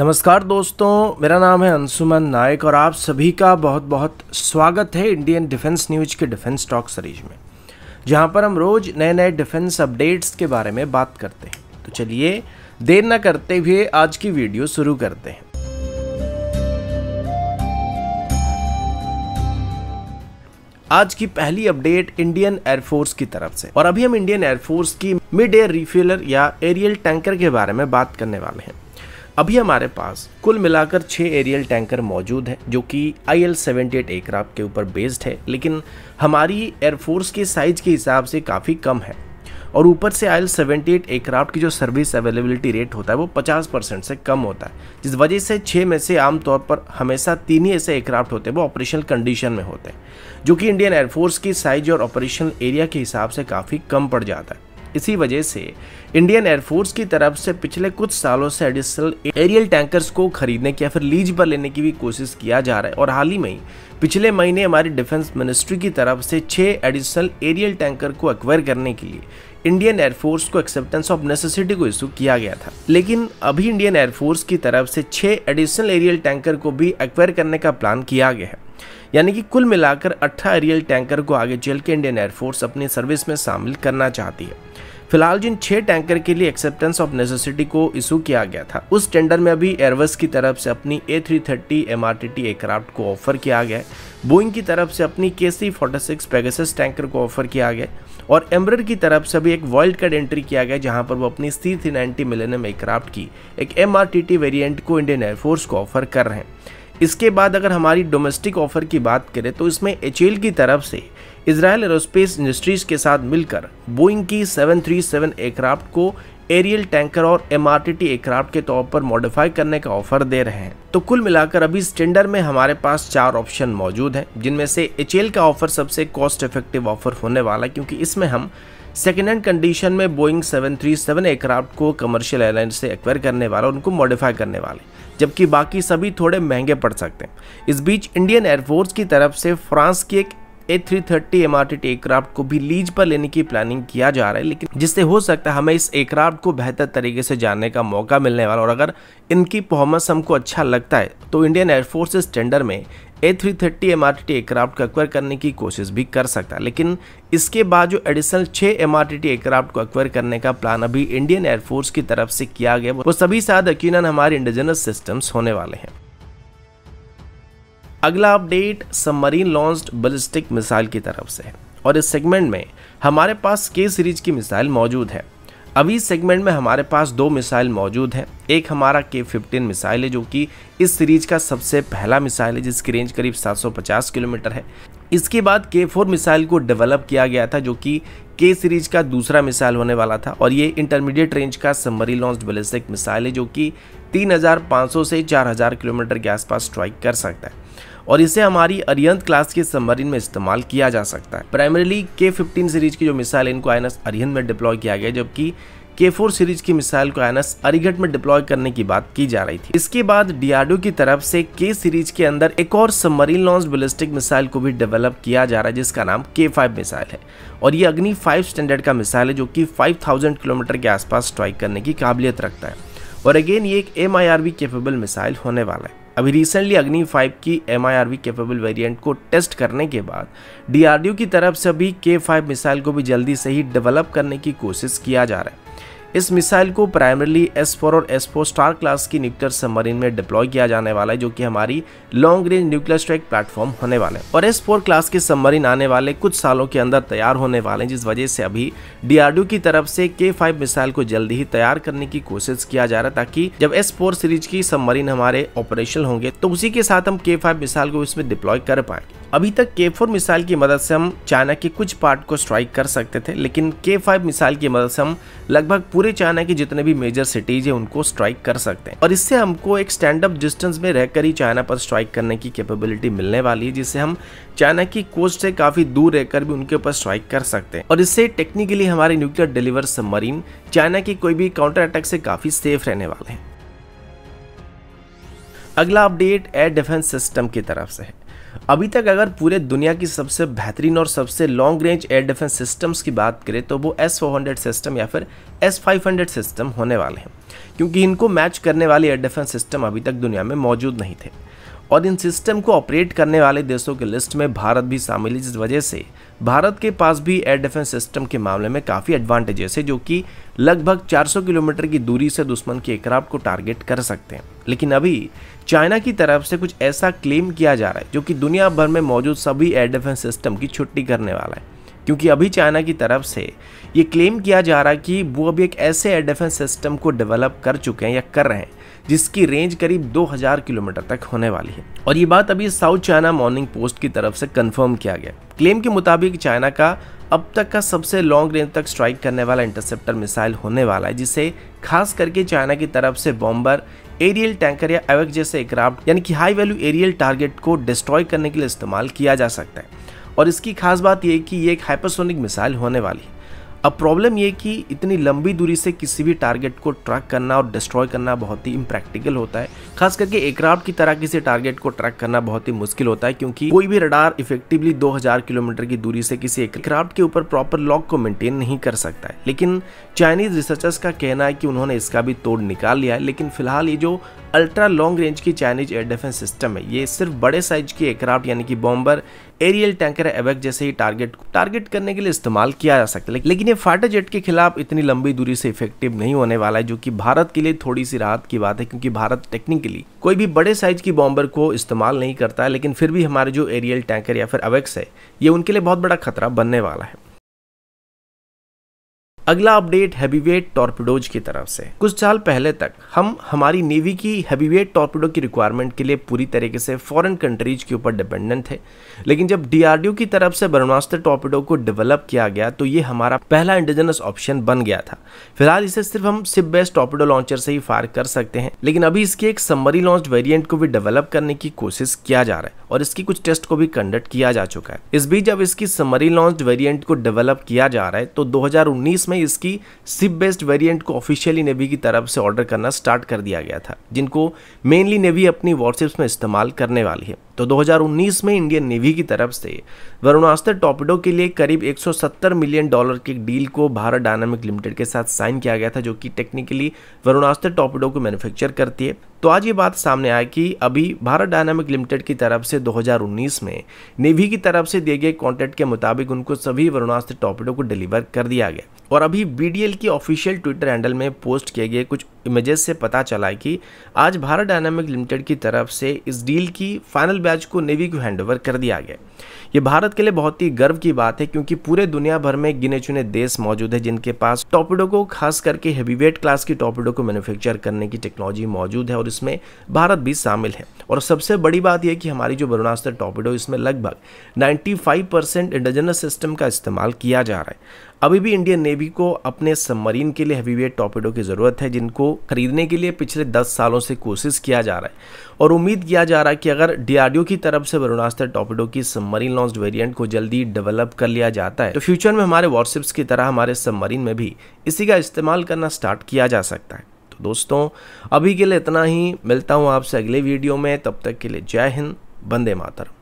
नमस्कार दोस्तों मेरा नाम है अंशुमन नायक और आप सभी का बहुत बहुत स्वागत है इंडियन डिफेंस न्यूज के डिफेंस टॉक सीरीज में जहां पर हम रोज नए नए डिफेंस अपडेट्स के बारे में बात करते हैं तो चलिए देर न करते हुए आज की वीडियो शुरू करते हैं आज की पहली अपडेट इंडियन एयरफोर्स की तरफ से और अभी हम इंडियन एयरफोर्स की मिड एयर रिफिलर या एरियल टैंकर के बारे में बात करने वाले हैं अभी हमारे पास कुल मिलाकर छः एरियल टैंकर मौजूद हैं जो कि I L seventy eight aircraft के ऊपर बेस्ड है लेकिन हमारी एयरफोर्स के साइज़ के हिसाब से काफ़ी कम है और ऊपर से I L seventy eight aircraft की जो सर्विस अवेलेबिलिटी रेट होता है वो 50 परसेंट से कम होता है जिस वजह से छः में से आमतौर पर हमेशा तीन ही ऐसे एयरक्राफ्ट होते हैं वो ऑपरेशनल कंडीशन में होते हैं जो कि इंडियन एयरफोर्स की साइज और ऑपरेशनल एरिया के हिसाब से काफ़ी कम पड़ जाता है इसी वजह से इंडियन एयरफोर्स की तरफ से पिछले कुछ सालों से एडिशनल एरियल टैंकर्स को खरीदने की या फिर लीज पर लेने की भी कोशिश किया जा रहा है और हाल ही में पिछले महीने हमारी डिफेंस मिनिस्ट्री की तरफ से छः एडिशनल एरियल टैंकर को एक्वायर करने के लिए इंडियन एयरफोर्स को एक्सेप्टेंस ऑफ नेसेसिटी को इशू किया गया था लेकिन अभी इंडियन एयरफोर्स की तरफ से छः एडिशनल एरियल टैंकर को भी एक्वायर करने का प्लान किया गया है यानी कि कुल मिलाकर अट्ठा एरियल टैंकर को आगे चल के इंडियन एयरफोर्स अपनी सर्विस में शामिल करना चाहती है फिलहाल जिन छह टैंकर के लिए एक्सेप्टेंस ऑफ नेसेसिटी को इशू किया गया था उस टेंडर में अभी एयरबस की तरफ से अपनी A three thirty M R T T aircraft को ऑफर किया गया बोइंग की तरफ से अपनी K C forty six Pegasus tanker को ऑफर किया गया और एम्ब्रर की तरफ से भी एक वर्ल्ड कड एंट्री किया गया जहां पर वो अपनी C three ninety millennium aircraft की एक M R T T variant को इंडियन एयरफोर्स को ऑफर कर रहे हैं इसके बाद अगर हमारी डोमेस्टिक ऑफर की बात करें तो इसमें एच की तरफ से इसराइल एरोस्पेस इंडस्ट्रीज के साथ मिलकर बोइंग की 737 एयरक्राफ्ट को एरियल टैंकर और एम एयरक्राफ्ट के तौर पर मॉडिफाई करने का ऑफर दे रहे हैं तो कुल मिलाकर अभी स्टेंडर में हमारे पास चार ऑप्शन मौजूद हैं जिनमें से एच का ऑफर सबसे कॉस्ट इफेक्टिव ऑफर होने वाला क्योंकि इसमें हम सेकेंड हैंड कंडीशन में बोइंग 737 एयरक्राफ्ट को कमर्शियल एयरलाइन से एक्वायर करने वाला उनको मॉडिफाई करने वाले जबकि बाकी सभी थोड़े महंगे पड़ सकते हैं इस बीच इंडियन एयरफोर्स की तरफ से फ्रांस की एक A three thirty M aircraft को भी लीज पर लेने की प्लानिंग किया जा रहा है लेकिन जिससे हो सकता है हमें इस एयरक्राफ्ट को बेहतर तरीके से जानने का मौका मिलने वाला और अगर इनकी परफॉर्मेंस हमको अच्छा लगता है तो इंडियन एयरफोर्स स्टैंडर्ड टेंडर में A three thirty M R T T aircraft को एक्वायर करने की कोशिश भी कर सकता है लेकिन इसके बाद जो एडिशनल छः M R T T aircraft को एक्वायर करने का प्लान अभी इंडियन एयरफोर्स की तरफ से किया गया वो सभी साथ यकीन हमारे इंडिजिनस सिस्टम्स होने वाले हैं अगला update submarine launch ballistic missile की तरफ से है और इस सेगमेंट में हमारे पास के सीरीज की मिसाइल मौजूद है अभी सेगमेंट में हमारे पास दो मिसाइल मौजूद हैं एक हमारा के फिफ्टीन मिसाइल है जो कि इस सीरीज का सबसे पहला मिसाइल है जिसकी रेंज करीब 750 किलोमीटर है इसके बाद के फोर मिसाइल को डेवलप किया गया था जो कि के सीरीज का दूसरा मिसाइल होने वाला था और ये इंटरमीडिएट रेंज का सबमरी लॉन्च बलिस्टिक मिसाइल है जो कि 3500 से 4000 किलोमीटर के आसपास स्ट्राइक कर सकता है और इसे हमारी अरियंत क्लास के सबमरीन में इस्तेमाल किया जा सकता है प्राइमरीली के फिफ्टीन सीरीज की जो मिसाइल इनको आइनस अरिहंत में डिप्लॉय किया गया जबकि के फोर सीरीज की मिसाइल को आइनस अरिघट में डिप्लॉय करने की बात की जा रही थी इसके बाद डीआरडीओ की तरफ से के सीरीज के अंदर एक और सबमरीन लॉन्च बैलिस्टिक मिसाइल को भी डेवलप किया जा रहा है जिसका नाम के फाइव मिसाइल है और ये अग्नि फाइव स्टैंडर्ड का मिसाइल है जो कि 5000 किलोमीटर के आसपास स्ट्राइक करने की काबिलियत रखता है और अगेन ये एक M I R V capable missile होने वाला है अभी रिसेंटली अग्नि 5 की एम कैपेबल वेरिएंट को टेस्ट करने के बाद डीआरडीओ की तरफ से भी के फाइव मिसाइल को भी जल्दी से ही डेवलप करने की कोशिश किया जा रहा है इस मिसाइल को प्राइमरली एस फोर और एस फोर स्टार क्लास की न्यूक्लियर सबमरीन में डिप्लॉय किया जाने वाला है जो कि हमारी long range nuclear strike platform होने वाले हैं और एस फोर क्लास के सबमरीन आने वाले कुछ सालों के अंदर तैयार होने वाले हैं जिस वजह से अभी डीआरडीओ की तरफ से के फाइव मिसाइल को जल्दी ही तैयार करने की कोशिश किया जा रहा है ताकि जब एस फोर सीरीज की सबमरीन हमारे ऑपरेशन होंगे तो उसी के साथ हम के फाइव मिसाइल को इसमें डिप्लॉय कर पाएंगे अभी तक के फोर मिसाइल की मदद से हम चाइना के कुछ पार्ट को स्ट्राइक कर सकते थे लेकिन के फाइव मिसाइल की मदद से हम लगभग पूरे चाइना के जितने भी मेजर सिटीज है उनको स्ट्राइक कर सकते हैं और इससे हमको एक स्टैंड अप डिस्टेंस में रहकर ही चाइना पर स्ट्राइक करने की कैपेबिलिटी मिलने वाली है जिससे हम चाइना की कोस्ट से काफी दूर रहकर भी उनके ऊपर स्ट्राइक कर सकते हैं और इससे टेक्निकली हमारे न्यूक्लियर डिलीवर सबमरीन चाइना की कोई भी काउंटर अटैक से काफी सेफ रहने वाले हैं अगला अपडेट एयर डिफेंस सिस्टम की तरफ से है अभी तक अगर पूरे दुनिया की सबसे बेहतरीन और सबसे long range air defence systems की बात करें तो वो एस फोर सिस्टम या फिर एस फाइव सिस्टम होने वाले हैं क्योंकि इनको मैच करने वाले एयर डिफेंस सिस्टम अभी तक दुनिया में मौजूद नहीं थे और इन सिस्टम को ऑपरेट करने वाले देशों की लिस्ट में भारत भी शामिल है जिस वजह से भारत के पास भी एयर डिफेंस सिस्टम के मामले में काफ़ी एडवांटेजेस है जो कि लगभग 400 किलोमीटर की दूरी से दुश्मन के एयरक्राफ्ट को टारगेट कर सकते हैं लेकिन अभी चाइना की तरफ से कुछ ऐसा क्लेम किया जा रहा है जो कि दुनिया भर में मौजूद सभी एयर डिफेंस सिस्टम की छुट्टी करने वाला है क्योंकि अभी चाइना की तरफ से ये क्लेम किया जा रहा है कि वो अभी एक ऐसे एयर डिफेंस सिस्टम को डेवलप कर चुके हैं या कर रहे हैं जिसकी रेंज करीब 2000 किलोमीटर तक होने वाली है और ये बात अभी साउथ चाइना मॉर्निंग पोस्ट की तरफ से कंफर्म किया गया क्लेम के मुताबिक चाइना का अब तक का सबसे लॉन्ग रेंज तक स्ट्राइक करने वाला इंटरसेप्टर मिसाइल होने वाला है जिसे खास करके चाइना की तरफ से बॉम्बर एरियल टैंकर या एवेक जैसे एयरक्राफ्ट यानी कि हाई वैल्यू एरियल टारगेट को डिस्ट्रॉय करने के लिए इस्तेमाल किया जा सकता है और इसकी खास बात यह कि ये एक हाइपरसोनिक मिसाइल होने वाली है अब प्रॉब्लम ये कि इतनी लंबी दूरी से किसी भी टारगेट को ट्रैक करना और डिस्ट्रॉय करना बहुत ही इम्प्रैक्टिकल होता है खास करके एयरक्राफ्ट की तरह किसी टारगेट को ट्रैक करना बहुत ही मुश्किल होता है क्योंकि कोई भी रडार इफेक्टिवली 2000 किलोमीटर की दूरी से किसी एयरक्राफ्ट के ऊपर प्रॉपर लॉक को मेंटेन नहीं कर सकता है लेकिन चाइनीज रिसर्चर्स का कहना है कि उन्होंने इसका भी तोड़ निकाल लिया है लेकिन फिलहाल ये जो अल्ट्रा लॉन्ग रेंज की चाइनीज एयर डिफेंस सिस्टम है ये सिर्फ बड़े साइज की एयरक्राफ्ट यानी कि बॉम्बर एरियल टैंकर एवेक जैसे ही टारगेट टारगेट करने के लिए इस्तेमाल किया जा सकता है लेकिन ये फाइटर जेट के खिलाफ इतनी लंबी दूरी से इफेक्टिव नहीं होने वाला है जो कि भारत के लिए थोड़ी सी राहत की बात है क्योंकि भारत टेक्निकली कोई भी बड़े साइज की बॉम्बर को इस्तेमाल नहीं करता है लेकिन फिर भी हमारे जो एरियल टैंकर या फिर अवेक्स है ये उनके लिए बहुत बड़ा खतरा बनने वाला है अगला अपडेट हैवीवेट टॉर्पिडोज की तरफ से कुछ साल पहले तक हम हमारी नेवी की हैवीवेट टॉर्पिडो की रिक्वायरमेंट के लिए पूरी तरीके से फॉरेन कंट्रीज के ऊपर डिपेंडेंट थे लेकिन जब डीआरडीओ की तरफ से ब्रह्मास्त्र टॉर्पिडो को डेवलप किया गया तो ये हमारा पहला इंडिजिनस ऑप्शन बन गया था फिलहाल इसे सिर्फ हम सिप बेस्ट टॉर्पिडो लॉन्चर से ही फायर कर सकते हैं लेकिन अभी इसके एक समरी लॉन्च वेरियंट को भी डेवलप करने की कोशिश किया जा रहा है और इसकी कुछ टेस्ट को भी कंडक्ट किया जा चुका है इस बीच जब इसकी समरी लॉन्च वेरियंट को डेवलप किया जा रहा है तो दो में में इसकी सिप बेस्ड वेरिएंट को ऑफिशियली नेवी की तरफ से ऑर्डर करना स्टार्ट कर दिया गया था जिनको मेनली नेवी अपनी वॉरशिप्स में इस्तेमाल करने वाली है तो 2019 में इंडियन नेवी की तरफ से वरुणास्त्र टॉपिडो के लिए करीब 170 मिलियन डॉलर की डील को भारत डायनामिक लिमिटेड के साथ साइन किया गया था जो कि टेक्निकली वरुणास्त्र टॉपिडो को मैन्युफैक्चर करती है तो आज ये बात सामने आई कि अभी भारत डायनामिक लिमिटेड की तरफ से 2019 में नेवी की तरफ से दिए गए कॉन्ट्रैक्ट के मुताबिक उनको सभी वरुणास्त्र टॉपिडो को डिलीवर कर दिया गया और अभी बी की ऑफिशियल ट्विटर हैंडल में पोस्ट किए गए कुछ इमेजेस से पता चला है कि आज भारत डायनामिक लिमिटेड की तरफ से इस डील की फाइनल बैच को नेवी को हैंडओवर कर दिया गया ये भारत के लिए बहुत ही गर्व की बात है क्योंकि पूरे दुनिया भर में गिने चुने देश मौजूद है जिनके पास टॉपिडो को खास करके हैवीवेट क्लास की टॉपिडो को मैन्युफैक्चर करने की टेक्नोलॉजी मौजूद है और इसमें भारत भी शामिल है और सबसे बड़ी बात यह कि हमारी जो वरुणास्त्र टॉपिडो इसमें लगभग नाइन्टी फाइव सिस्टम का इस्तेमाल किया जा रहा है अभी भी इंडियन नेवी को अपने सबमरीन के लिए हैवीवेट टॉपिडो की ज़रूरत है जिनको खरीदने के लिए पिछले 10 सालों से कोशिश किया जा रहा है और उम्मीद किया जा रहा है कि अगर डीआरडीओ की तरफ से वरुणास्त्र टॉपिडो की सम्मरीन सबमरीन लॉन्च वेरियंट को जल्दी डेवलप कर लिया जाता है तो फ्यूचर में हमारे वॉरशिप्स की तरह हमारे सबमरीन में भी इसी का इस्तेमाल करना स्टार्ट किया जा सकता है तो दोस्तों अभी के लिए इतना ही मिलता हूँ आपसे अगले वीडियो में तब तक के लिए जय हिंद बंदे मातरम